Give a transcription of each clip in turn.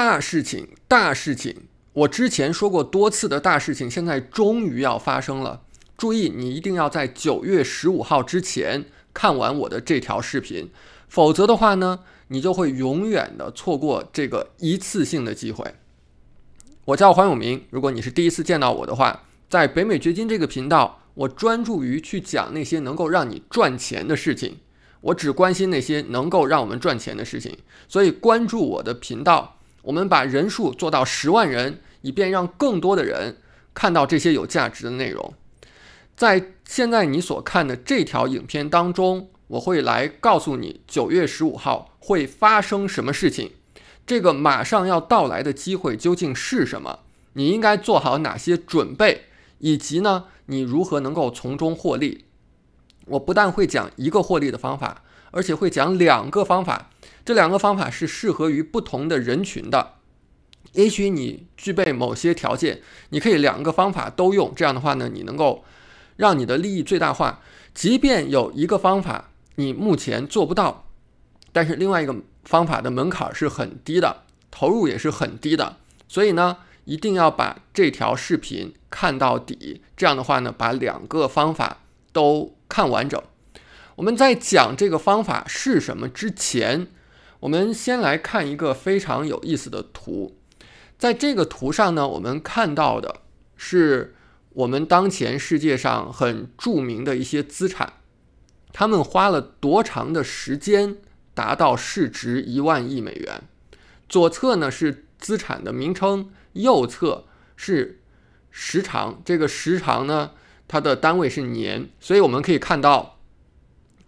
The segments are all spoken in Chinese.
大事情，大事情！我之前说过多次的大事情，现在终于要发生了。注意，你一定要在九月十五号之前看完我的这条视频，否则的话呢，你就会永远的错过这个一次性的机会。我叫黄永明。如果你是第一次见到我的话，在北美掘金这个频道，我专注于去讲那些能够让你赚钱的事情。我只关心那些能够让我们赚钱的事情。所以，关注我的频道。我们把人数做到十万人，以便让更多的人看到这些有价值的内容。在现在你所看的这条影片当中，我会来告诉你九月十五号会发生什么事情。这个马上要到来的机会究竟是什么？你应该做好哪些准备？以及呢，你如何能够从中获利？我不但会讲一个获利的方法，而且会讲两个方法。这两个方法是适合于不同的人群的，也许你具备某些条件，你可以两个方法都用。这样的话呢，你能够让你的利益最大化。即便有一个方法你目前做不到，但是另外一个方法的门槛是很低的，投入也是很低的。所以呢，一定要把这条视频看到底。这样的话呢，把两个方法都看完整。我们在讲这个方法是什么之前。我们先来看一个非常有意思的图，在这个图上呢，我们看到的是我们当前世界上很著名的一些资产，他们花了多长的时间达到市值一万亿美元。左侧呢是资产的名称，右侧是时长，这个时长呢它的单位是年，所以我们可以看到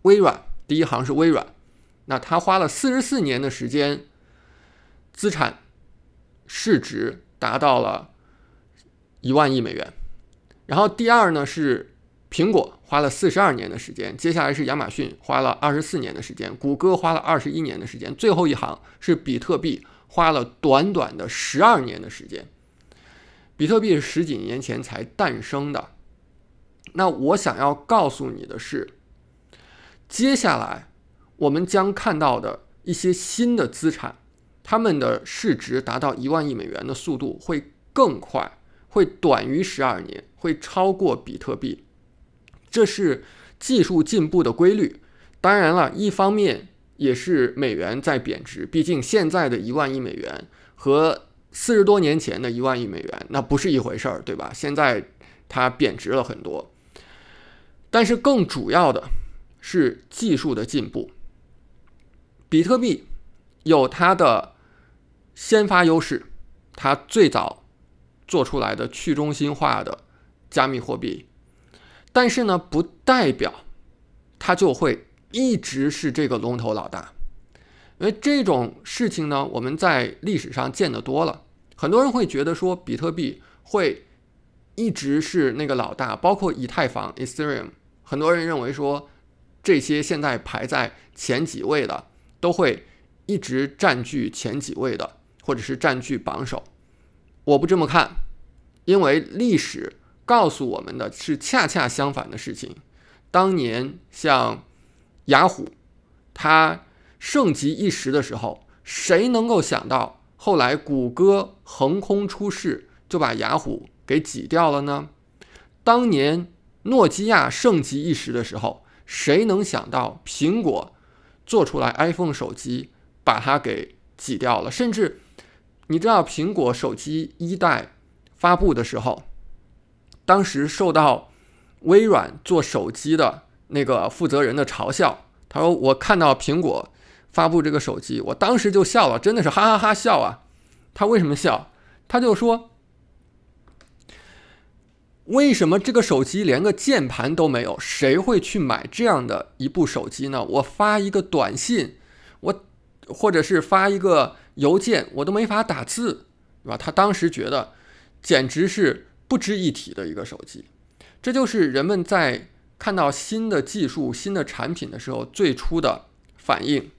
微软，第一行是微软。那他花了四十四年的时间，资产市值达到了一万亿美元。然后第二呢是苹果花了四十二年的时间，接下来是亚马逊花了二十四年的时间，谷歌花了二十一年的时间，最后一行是比特币花了短短的十二年的时间。比特币是十几年前才诞生的。那我想要告诉你的是，接下来。我们将看到的一些新的资产，它们的市值达到一万亿美元的速度会更快，会短于十二年，会超过比特币。这是技术进步的规律。当然了，一方面也是美元在贬值，毕竟现在的一万亿美元和四十多年前的一万亿美元那不是一回事儿，对吧？现在它贬值了很多，但是更主要的是技术的进步。比特币有它的先发优势，它最早做出来的去中心化的加密货币，但是呢，不代表它就会一直是这个龙头老大，因为这种事情呢，我们在历史上见得多了。很多人会觉得说，比特币会一直是那个老大，包括以太坊 （Ethereum），很多人认为说，这些现在排在前几位的。都会一直占据前几位的，或者是占据榜首。我不这么看，因为历史告诉我们的是恰恰相反的事情。当年像雅虎，它盛极一时的时候，谁能够想到后来谷歌横空出世就把雅虎给挤掉了呢？当年诺基亚盛极一时的时候，谁能想到苹果？做出来 iPhone 手机，把它给挤掉了。甚至你知道，苹果手机一代发布的时候，当时受到微软做手机的那个负责人的嘲笑。他说：“我看到苹果发布这个手机，我当时就笑了，真的是哈哈哈笑啊。”他为什么笑？他就说。为什么这个手机连个键盘都没有？谁会去买这样的一部手机呢？我发一个短信，我或者是发一个邮件，我都没法打字，对吧？他当时觉得简直是不值一提的一个手机。这就是人们在看到新的技术、新的产品的时候最初的反应。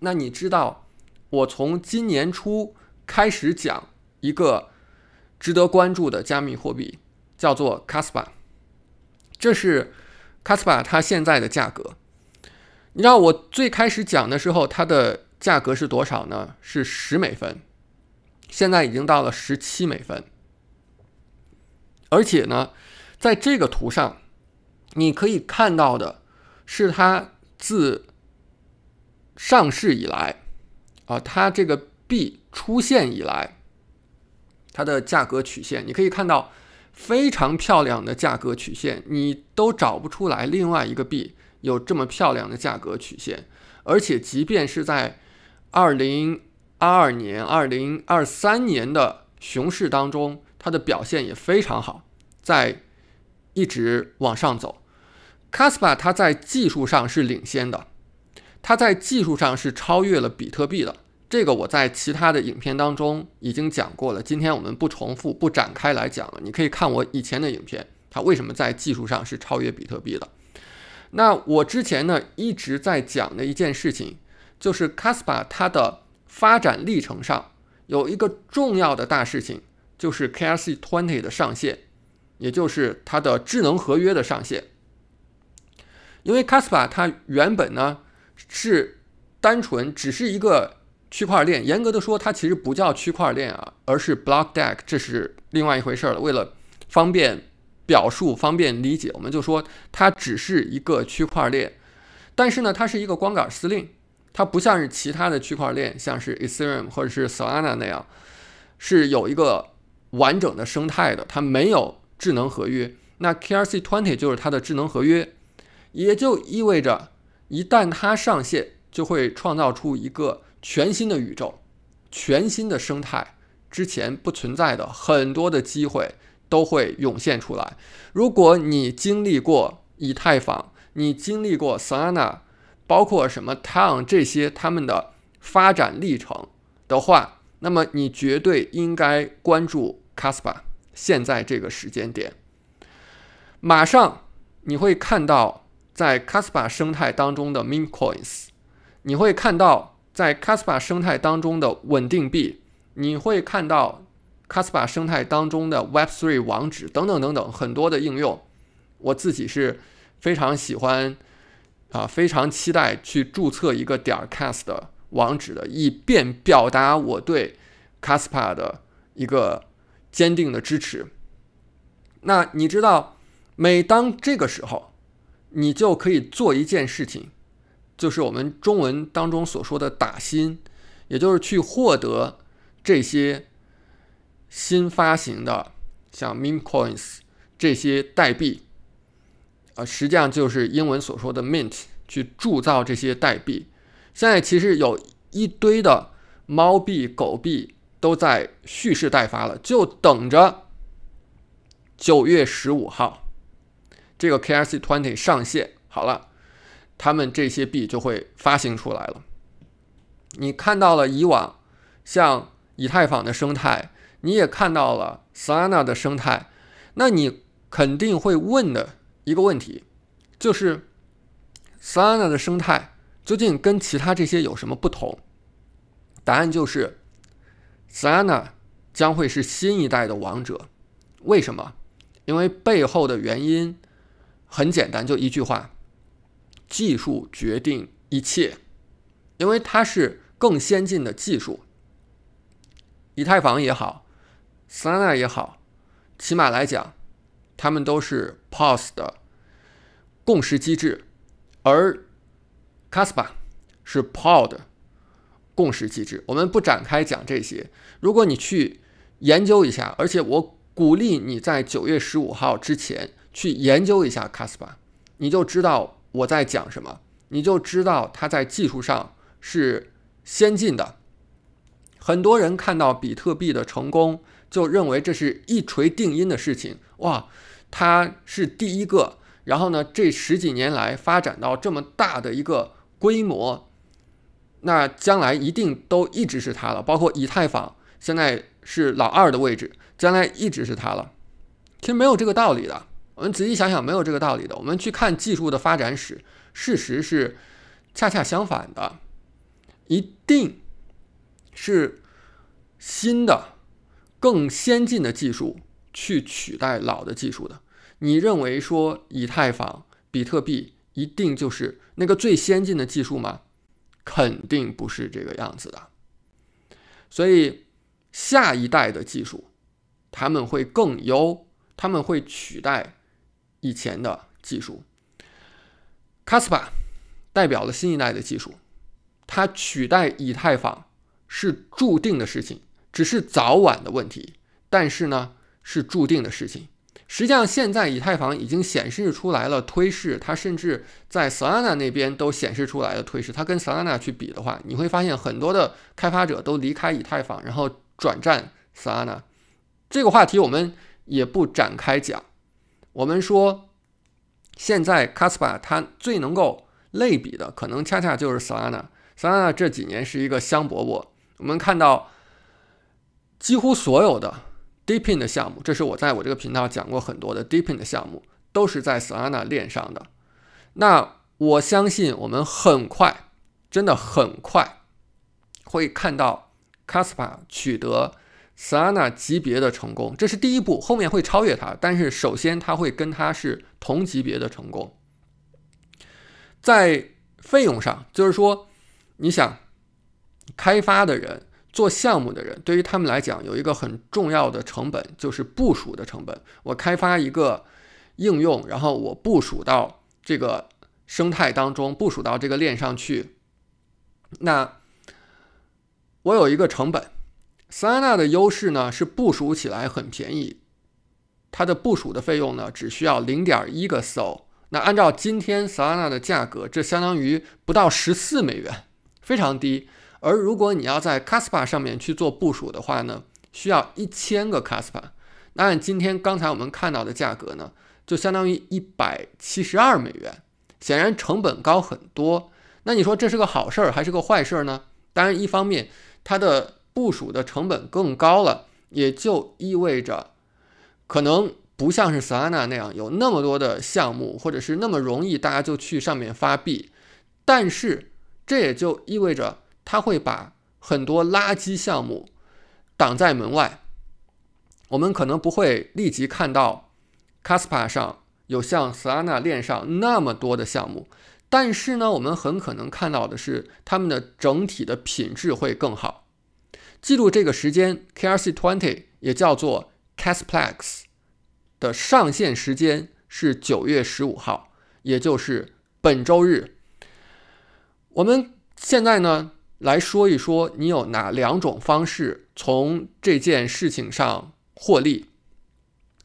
那你知道，我从今年初开始讲一个值得关注的加密货币。叫做 Caspa，这是 Caspa 它现在的价格。你知道我最开始讲的时候，它的价格是多少呢？是十美分，现在已经到了十七美分。而且呢，在这个图上，你可以看到的是它自上市以来，啊，它这个币出现以来，它的价格曲线，你可以看到。非常漂亮的价格曲线，你都找不出来另外一个币有这么漂亮的价格曲线，而且即便是在二零二二年、二零二三年的熊市当中，它的表现也非常好，在一直往上走。c a s p a 它在技术上是领先的，它在技术上是超越了比特币的。这个我在其他的影片当中已经讲过了，今天我们不重复、不展开来讲了。你可以看我以前的影片，它为什么在技术上是超越比特币的？那我之前呢一直在讲的一件事情，就是 Caspa 它的发展历程上有一个重要的大事情，就是 KRC20 的上线，也就是它的智能合约的上线。因为 Caspa 它原本呢是单纯只是一个区块链，严格的说，它其实不叫区块链啊，而是 b l o c k deck，这是另外一回事儿了。为了方便表述、方便理解，我们就说它只是一个区块链。但是呢，它是一个光杆司令，它不像是其他的区块链，像是 Ethereum 或者是 Solana 那样，是有一个完整的生态的。它没有智能合约，那 KRC20 就是它的智能合约，也就意味着一旦它上线，就会创造出一个。全新的宇宙，全新的生态，之前不存在的很多的机会都会涌现出来。如果你经历过以太坊，你经历过 Solana，包括什么 Town 这些他们的发展历程的话，那么你绝对应该关注 c a s p a 现在这个时间点，马上你会看到在 c a s p a 生态当中的 m i e c o i n s 你会看到。在 Caspa 生态当中的稳定币，你会看到 Caspa 生态当中的 Web3 网址等等等等很多的应用。我自己是非常喜欢啊，非常期待去注册一个点儿 Casp 的网址的，以便表达我对 Caspa 的一个坚定的支持。那你知道，每当这个时候，你就可以做一件事情。就是我们中文当中所说的打新，也就是去获得这些新发行的像 meme coins 这些代币，啊，实际上就是英文所说的 mint，去铸造这些代币。现在其实有一堆的猫币、狗币都在蓄势待发了，就等着九月十五号这个 K R C twenty 上线好了。他们这些币就会发行出来了。你看到了以往像以太坊的生态，你也看到了 Solana 的生态，那你肯定会问的一个问题，就是 Solana 的生态究竟跟其他这些有什么不同？答案就是 Solana 将会是新一代的王者。为什么？因为背后的原因很简单，就一句话。技术决定一切，因为它是更先进的技术。以太坊也好，Solana 也好，起码来讲，它们都是 PoS 的共识机制，而 c a s p a 是 p o l 的共识机制。我们不展开讲这些。如果你去研究一下，而且我鼓励你在九月十五号之前去研究一下 c a s p a 你就知道。我在讲什么，你就知道它在技术上是先进的。很多人看到比特币的成功，就认为这是一锤定音的事情。哇，它是第一个，然后呢，这十几年来发展到这么大的一个规模，那将来一定都一直是它了。包括以太坊，现在是老二的位置，将来一直是它了。其实没有这个道理的。我们仔细想想，没有这个道理的。我们去看技术的发展史，事实是恰恰相反的，一定是新的、更先进的技术去取代老的技术的。你认为说以太坊、比特币一定就是那个最先进的技术吗？肯定不是这个样子的。所以，下一代的技术，他们会更优，他们会取代。以前的技术 c a s p a r 代表了新一代的技术，它取代以太坊是注定的事情，只是早晚的问题。但是呢，是注定的事情。实际上，现在以太坊已经显示出来了推势，它甚至在 Solana 那边都显示出来了推势。它跟 Solana 去比的话，你会发现很多的开发者都离开以太坊，然后转战 Solana。这个话题我们也不展开讲。我们说，现在 c a s p a r 它最能够类比的，可能恰恰就是 Solana。Solana 这几年是一个香饽饽，我们看到几乎所有的 DePIN e 的项目，这是我在我这个频道讲过很多的 DePIN e 的项目，都是在 Solana 链上的。那我相信，我们很快，真的很快，会看到 c a s p a r 取得。Sana 级别的成功，这是第一步，后面会超越他，但是首先他会跟他是同级别的成功。在费用上，就是说，你想开发的人、做项目的人，对于他们来讲，有一个很重要的成本，就是部署的成本。我开发一个应用，然后我部署到这个生态当中，部署到这个链上去，那我有一个成本。塞纳的优势呢是部署起来很便宜，它的部署的费用呢只需要零点一个 Sol。那按照今天 n 纳的价格，这相当于不到十四美元，非常低。而如果你要在 Caspa 上面去做部署的话呢，需要一千个 Caspa。那按今天刚才我们看到的价格呢，就相当于一百七十二美元，显然成本高很多。那你说这是个好事儿还是个坏事儿呢？当然，一方面它的部署的成本更高了，也就意味着可能不像是 s a n a 那样有那么多的项目，或者是那么容易大家就去上面发币。但是这也就意味着它会把很多垃圾项目挡在门外。我们可能不会立即看到 Caspa 上有像 s a n a 链上那么多的项目，但是呢，我们很可能看到的是他们的整体的品质会更好。记录这个时间，KRC Twenty 也叫做 Casplex 的上线时间是九月十五号，也就是本周日。我们现在呢，来说一说你有哪两种方式从这件事情上获利。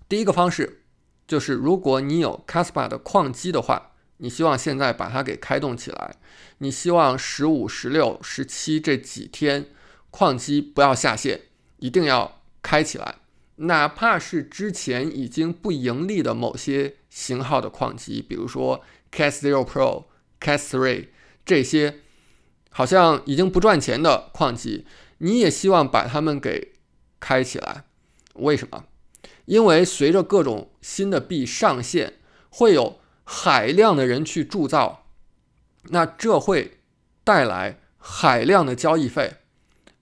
第一个方式就是，如果你有 Caspa 的矿机的话，你希望现在把它给开动起来，你希望十五、十六、十七这几天。矿机不要下线，一定要开起来，哪怕是之前已经不盈利的某些型号的矿机，比如说 c a s r o Pro、Cas3 这些，好像已经不赚钱的矿机，你也希望把它们给开起来。为什么？因为随着各种新的币上线，会有海量的人去铸造，那这会带来海量的交易费。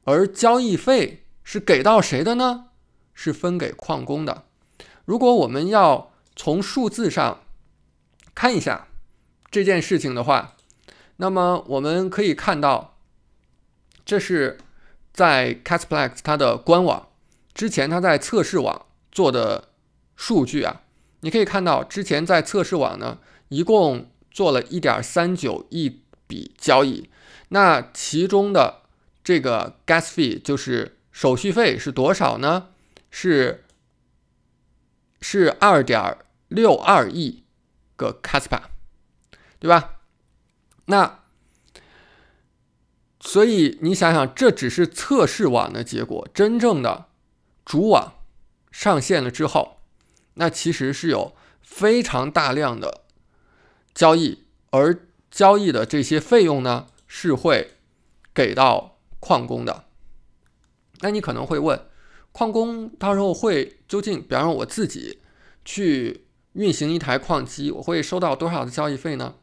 而交易费是给到谁的呢？是分给矿工的。如果我们要从数字上看一下这件事情的话，那么我们可以看到，这是在 Catplex 它的官网之前，它在测试网做的数据啊。你可以看到，之前在测试网呢，一共做了一点三九亿笔交易，那其中的。这个 gas fee 就是手续费是多少呢？是是二点六二亿个 kaspa，对吧？那所以你想想，这只是测试网的结果，真正的主网上线了之后，那其实是有非常大量的交易，而交易的这些费用呢，是会给到。矿工的，那你可能会问，矿工到时候会究竟，比方说我自己去运行一台矿机，我会收到多少的交易费呢？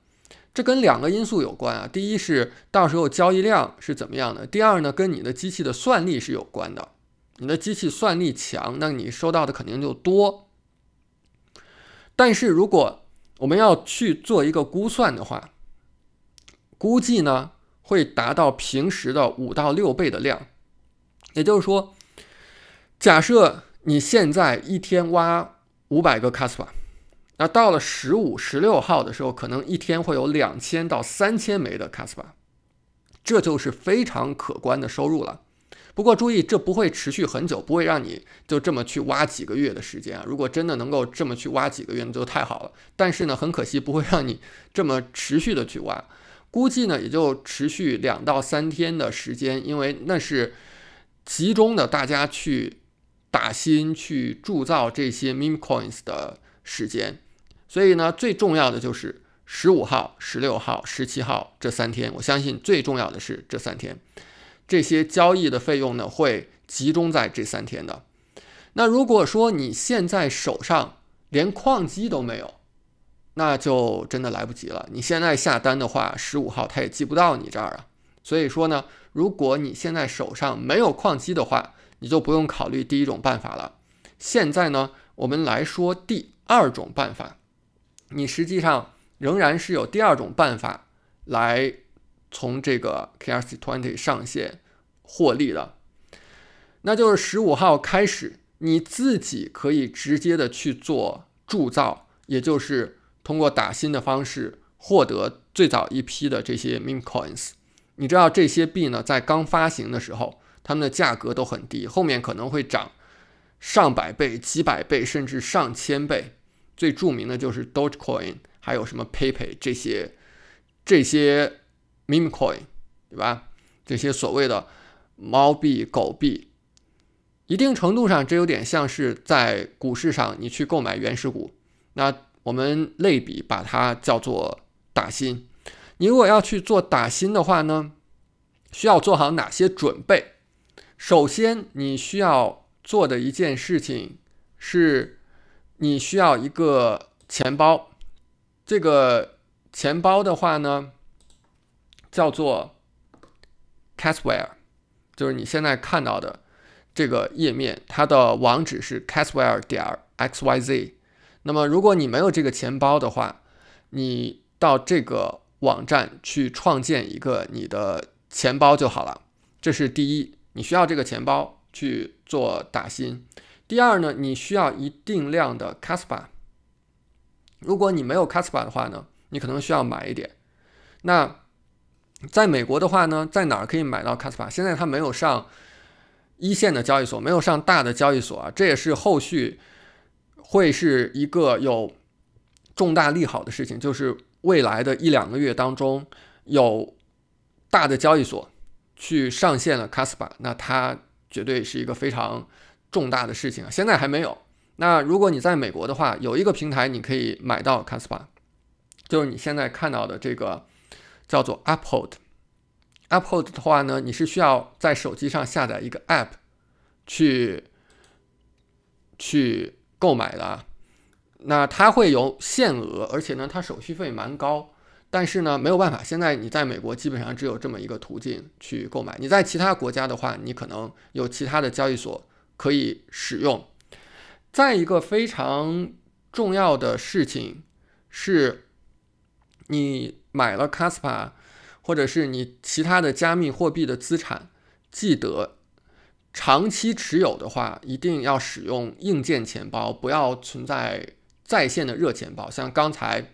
这跟两个因素有关啊。第一是到时候交易量是怎么样的，第二呢跟你的机器的算力是有关的。你的机器算力强，那你收到的肯定就多。但是如果我们要去做一个估算的话，估计呢？会达到平时的五到六倍的量，也就是说，假设你现在一天挖五百个卡斯巴，那到了十五、十六号的时候，可能一天会有两千到三千枚的卡斯巴，这就是非常可观的收入了。不过注意，这不会持续很久，不会让你就这么去挖几个月的时间啊！如果真的能够这么去挖几个月就太好了，但是呢，很可惜不会让你这么持续的去挖。估计呢，也就持续两到三天的时间，因为那是集中的大家去打新、去铸造这些 Mimcoins 的时间。所以呢，最重要的就是十五号、十六号、十七号这三天。我相信最重要的，是这三天，这些交易的费用呢，会集中在这三天的。那如果说你现在手上连矿机都没有，那就真的来不及了。你现在下单的话，十五号他也寄不到你这儿啊。所以说呢，如果你现在手上没有矿机的话，你就不用考虑第一种办法了。现在呢，我们来说第二种办法。你实际上仍然是有第二种办法来从这个 k r c Twenty 上线获利的。那就是十五号开始，你自己可以直接的去做铸造，也就是。通过打新的方式获得最早一批的这些 meme coins，你知道这些币呢，在刚发行的时候，它们的价格都很低，后面可能会涨上百倍、几百倍，甚至上千倍。最著名的就是 Dogecoin，还有什么 Pepe 这些这些 meme coin，对吧？这些所谓的猫币、狗币，一定程度上，这有点像是在股市上你去购买原始股，那。我们类比把它叫做打新。你如果要去做打新的话呢，需要做好哪些准备？首先，你需要做的一件事情是你需要一个钱包。这个钱包的话呢，叫做 c a s w a r e 就是你现在看到的这个页面，它的网址是 c a s w a r e 点 x y z。那么，如果你没有这个钱包的话，你到这个网站去创建一个你的钱包就好了。这是第一，你需要这个钱包去做打新。第二呢，你需要一定量的 Caspa。如果你没有 Caspa 的话呢，你可能需要买一点。那在美国的话呢，在哪儿可以买到 Caspa？现在它没有上一线的交易所，没有上大的交易所啊，这也是后续。会是一个有重大利好的事情，就是未来的一两个月当中，有大的交易所去上线了 Caspa，那它绝对是一个非常重大的事情啊。现在还没有。那如果你在美国的话，有一个平台你可以买到 Caspa，就是你现在看到的这个叫做 UpHold。UpHold 的话呢，你是需要在手机上下载一个 App 去去。购买的，那它会有限额，而且呢，它手续费蛮高。但是呢，没有办法，现在你在美国基本上只有这么一个途径去购买。你在其他国家的话，你可能有其他的交易所可以使用。再一个非常重要的事情是，你买了 c a s p a r 或者是你其他的加密货币的资产，记得。长期持有的话，一定要使用硬件钱包，不要存在在线的热钱包。像刚才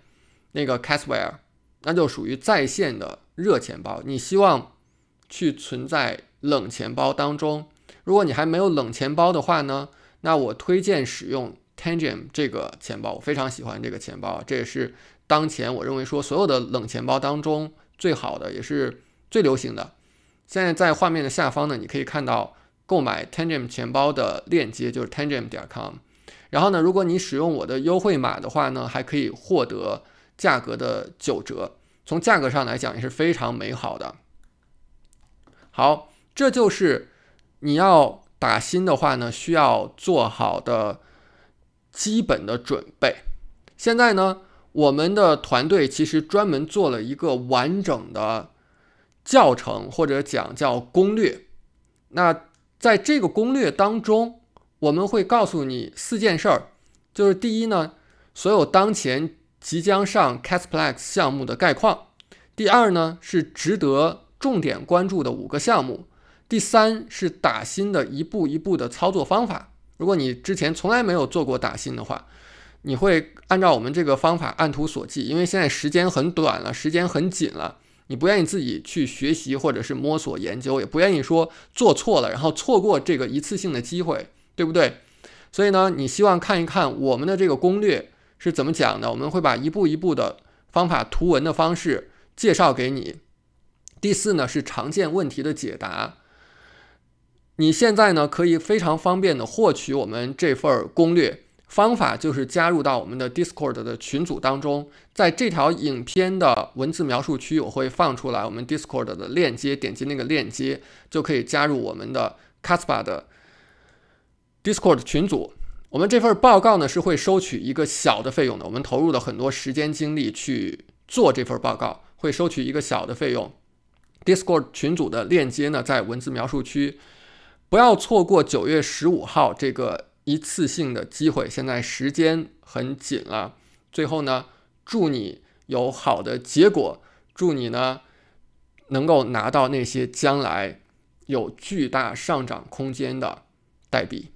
那个 c a s a r e r 那就属于在线的热钱包。你希望去存在冷钱包当中。如果你还没有冷钱包的话呢，那我推荐使用 t a n g e n 这个钱包，我非常喜欢这个钱包，这也是当前我认为说所有的冷钱包当中最好的，也是最流行的。现在在画面的下方呢，你可以看到。购买 Tangem 钱包的链接就是 Tangem 点 com，然后呢，如果你使用我的优惠码的话呢，还可以获得价格的九折。从价格上来讲也是非常美好的。好，这就是你要打新的话呢，需要做好的基本的准备。现在呢，我们的团队其实专门做了一个完整的教程，或者讲叫攻略，那。在这个攻略当中，我们会告诉你四件事儿，就是第一呢，所有当前即将上 Caspex l 项目的概况；第二呢，是值得重点关注的五个项目；第三是打新的一步一步的操作方法。如果你之前从来没有做过打新的话，你会按照我们这个方法按图索骥，因为现在时间很短了，时间很紧了。你不愿意自己去学习或者是摸索研究，也不愿意说做错了，然后错过这个一次性的机会，对不对？所以呢，你希望看一看我们的这个攻略是怎么讲的？我们会把一步一步的方法图文的方式介绍给你。第四呢是常见问题的解答。你现在呢可以非常方便的获取我们这份攻略。方法就是加入到我们的 Discord 的群组当中，在这条影片的文字描述区我会放出来我们 Discord 的链接，点击那个链接就可以加入我们的 c a s p a 的 Discord 群组。我们这份报告呢是会收取一个小的费用的，我们投入了很多时间精力去做这份报告，会收取一个小的费用。Discord 群组的链接呢在文字描述区，不要错过九月十五号这个。一次性的机会，现在时间很紧了。最后呢，祝你有好的结果，祝你呢能够拿到那些将来有巨大上涨空间的代币。